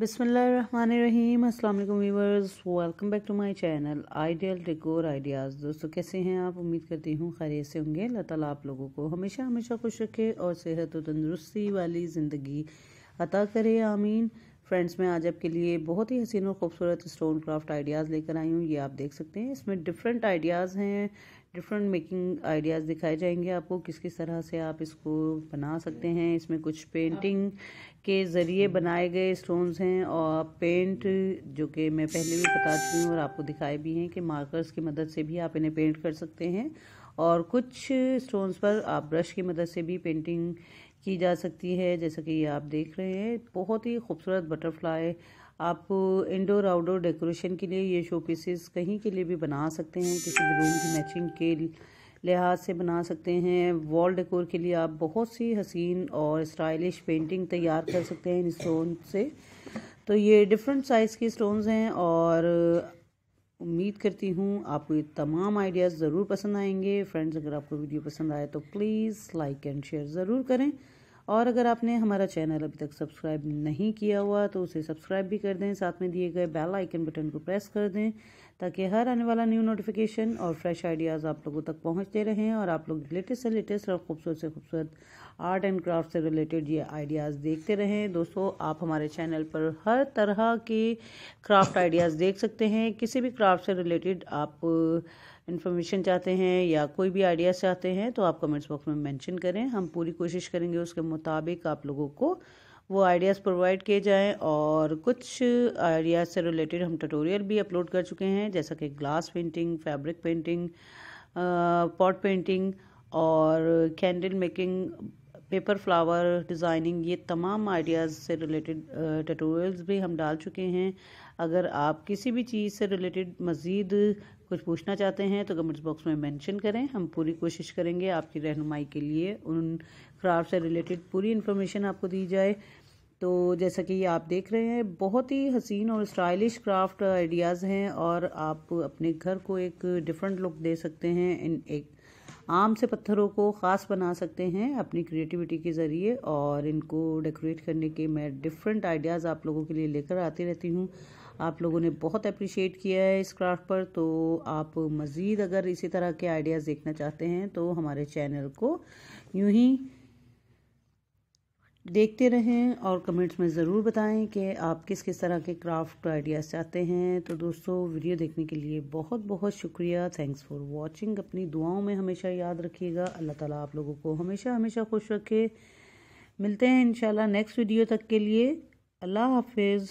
बिसमीम अस्सलाम welcome back to my channel ideal decor ideas दोस्तों कैसे हैं आप उम्मीद करती हूँ खैरियत से होंगे अल्लाह ताली आप लोगों को हमेशा हमेशा खुश रखे और सेहत और तंदरुस्ती वाली ज़िंदगी अता करे आमीन फ्रेंड्स मैं आज आपके लिए बहुत ही हसीन और ख़ूबसूरत स्टोन क्राफ्ट आइडियाज़ लेकर आई हूँ ये आप देख सकते हैं इसमें डिफरेंट आइडियाज़ हैं डिफरेंट मेकिंग आइडियाज़ दिखाए जाएंगे आपको किस किस तरह से आप इसको बना सकते हैं इसमें कुछ पेंटिंग के ज़रिए बनाए गए स्टोन्स हैं और पेंट जो कि मैं पहले भी बता चुकी हूँ और आपको दिखाए भी हैं कि मार्कर्स की मदद से भी आप इन्हें पेंट कर सकते हैं और कुछ स्टोन्स पर आप ब्रश की मदद से भी पेंटिंग की जा सकती है जैसा कि ये आप देख रहे हैं बहुत ही खूबसूरत बटरफ्लाई आप इंडोर आउटडोर डेकोरेशन के लिए ये शो पीसेस कहीं के लिए भी बना सकते हैं किसी भी रूम की मैचिंग के लिहाज से बना सकते हैं वॉल डेकोर के लिए आप बहुत सी हसीन और स्टाइलिश पेंटिंग तैयार कर सकते हैं इन स्टोन से तो ये डिफरेंट साइज़ के स्टोन्स हैं और उम्मीद करती हूँ आपको ये तमाम आइडियाज़ ज़रूर पसंद आएंगे फ्रेंड्स अगर आपको वीडियो पसंद आए तो प्लीज़ लाइक एंड शेयर ज़रूर करें और अगर आपने हमारा चैनल अभी तक सब्सक्राइब नहीं किया हुआ तो उसे सब्सक्राइब भी कर दें साथ में दिए गए बेल आइकन बटन को प्रेस कर दें ताकि हर आने वाला न्यू नोटिफिकेशन और फ्रेश आइडियाज़ आप लोगों तक पहुंचते रहें और आप लोग लेटेस्ट से लेटेस्ट और खूबसूरत से खूबसूरत आर्ट एंड क्राफ्ट से रिलेटेड ये आइडियाज़ देखते रहें दोस्तों आप हमारे चैनल पर हर तरह के क्राफ्ट आइडियाज़ देख सकते हैं किसी भी क्राफ्ट से रिलेटेड आप इन्फॉर्मेशन चाहते हैं या कोई भी आइडिया चाहते हैं तो आप कमेंट्स बॉक्स में मेंशन करें हम पूरी कोशिश करेंगे उसके मुताबिक आप लोगों को वो आइडियाज़ प्रोवाइड किए जाएं और कुछ आइडियाज़ से रिलेटेड हम ट्यूटोरियल भी अपलोड कर चुके हैं जैसा कि glass painting fabric painting pot painting और candle making paper flower designing ये तमाम आइडियाज़ से रिलेटेड ट्यूटोरियल्स भी हम डाल चुके हैं अगर आप किसी भी चीज़ से रिलेटेड मज़ीद कुछ पूछना चाहते हैं तो कमेंट्स बॉक्स में मेंशन करें हम पूरी कोशिश करेंगे आपकी रहनुमाई के लिए उन क्राफ्ट से रिलेटेड पूरी इन्फॉर्मेशन आपको दी जाए तो जैसा कि आप देख रहे हैं बहुत ही हसीन और स्टाइलिश क्राफ्ट आइडियाज़ हैं और आप अपने घर को एक डिफरेंट लुक दे सकते हैं इन एक आम से पत्थरों को ख़ास बना सकते हैं अपनी क्रिएटिविटी के ज़रिए और इनको डेकोरेट करने के मैं डिफरेंट आइडियाज़ आप लोगों के लिए लेकर आती रहती हूँ आप लोगों ने बहुत अप्रिशिएट किया है इस क्राफ्ट पर तो आप मज़ीद अगर इसी तरह के आइडियाज़ देखना चाहते हैं तो हमारे चैनल को यूँ ही देखते रहें और कमेंट्स में ज़रूर बताएं कि आप किस किस तरह के क्राफ्ट आइडियाज़ चाहते हैं तो दोस्तों वीडियो देखने के लिए बहुत बहुत शुक्रिया थैंक्स फॉर वाचिंग अपनी दुआओं में हमेशा याद रखिएगा अल्लाह ताला आप लोगों को हमेशा हमेशा खुश रखे मिलते हैं इंशाल्लाह नेक्स्ट वीडियो तक के लिए अल्लाह हाफिज़